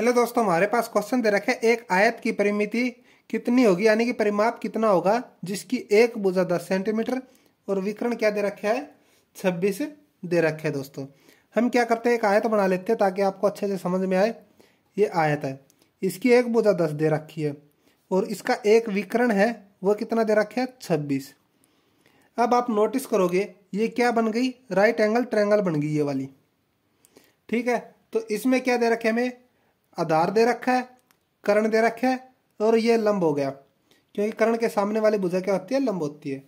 hello दोस्तों हमारे पास question दे रखे एक आयत की परिमिति कितनी होगी यानी कि परिमाप कितना होगा जिसकी एक भुजा दस सेंटीमीटर और विकरण क्या दे रखे है छब्बीस दे रखे है दोस्तों हम क्या करते हैं एक आयत बना लेते हैं ताकि आपको अच्छे से समझ में आए ये आयत है इसकी एक बुझा दस दे रखी है और इसका एक विकरण है वह कितना दे रखे है छब्बीस अब आप नोटिस करोगे ये क्या बन गई राइट एंगल ट्रैंगल बन गई ये वाली ठीक है तो इसमें क्या दे रखे हमें आधार दे रखा है करण दे रखा है और ये लंब हो गया क्योंकि करण के सामने वाली भुजा क्या होती है लंब होती है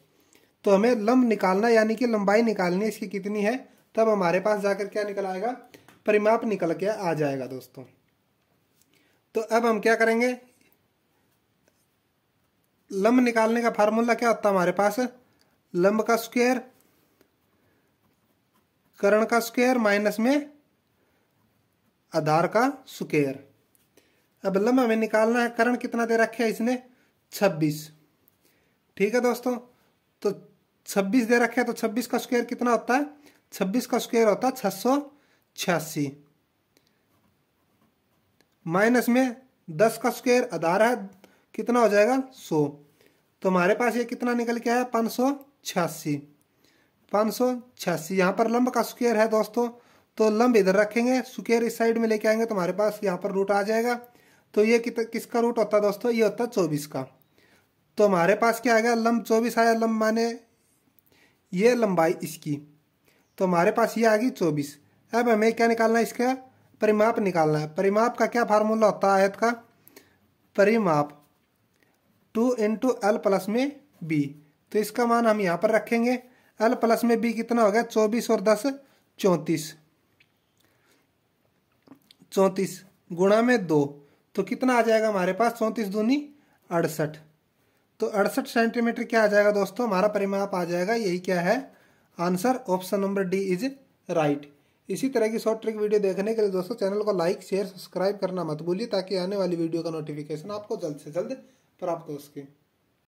तो हमें लंब निकालना यानी कि लंबाई निकालनी इसकी कितनी है तब हमारे पास जाकर क्या निकल आएगा परिमाप निकल के आ जाएगा दोस्तों तो अब हम क्या करेंगे लंब निकालने का फार्मूला क्या होता है हमारे पास लंब का स्क्वायर करण का स्क्वायर माइनस में आधार का स्क्वेयर अब लम्बा हमें निकालना है करण कितना दे रखे है इसने छब्बीस ठीक है दोस्तों तो छब्बीस दे रखे है तो छब्बीस का स्क्वेयर कितना होता है छब्बीस का स्क्वेयर होता है छह सौ छियासी माइनस में दस का स्क्वेयर आधार है कितना हो जाएगा सो तो हमारे पास ये कितना निकल के आया पाँच सौ छियासी पाँच सौ छियासी यहाँ पर लंब का स्क्वेयर है दोस्तों तो लंब इधर रखेंगे सुकेर इस साइड में लेके आएंगे तो हमारे पास यहाँ पर रूट आ जाएगा तो ये किसका रूट होता है दोस्तों ये होता है चौबीस का तो हमारे पास क्या आएगा लंब चौबीस आया लंब माने ये लंबाई इसकी तो हमारे पास ये आ गई चौबीस अब हमें क्या निकालना है इसका परिमाप निकालना है परिमाप का क्या फार्मूला होता है आयत का परिमाप टू इंटू एल प्लस में बी तो इसका मान हम यहाँ पर रखेंगे एल प्लस में बी कितना हो गया चौबीस और दस चौंतीस चौंतीस गुणा में दो तो कितना आ जाएगा हमारे पास चौंतीस दूनी अड़सठ तो अड़सठ सेंटीमीटर क्या आ जाएगा दोस्तों हमारा परिमाप आ जाएगा यही क्या है answer option number D is right इसी तरह की शॉर्ट ट्रिक वीडियो देखने के लिए दोस्तों चैनल को लाइक शेयर सब्सक्राइब करना मत भूलिए ताकि आने वाली वीडियो का नोटिफिकेशन आपको जल्द से जल्द प्राप्त हो सके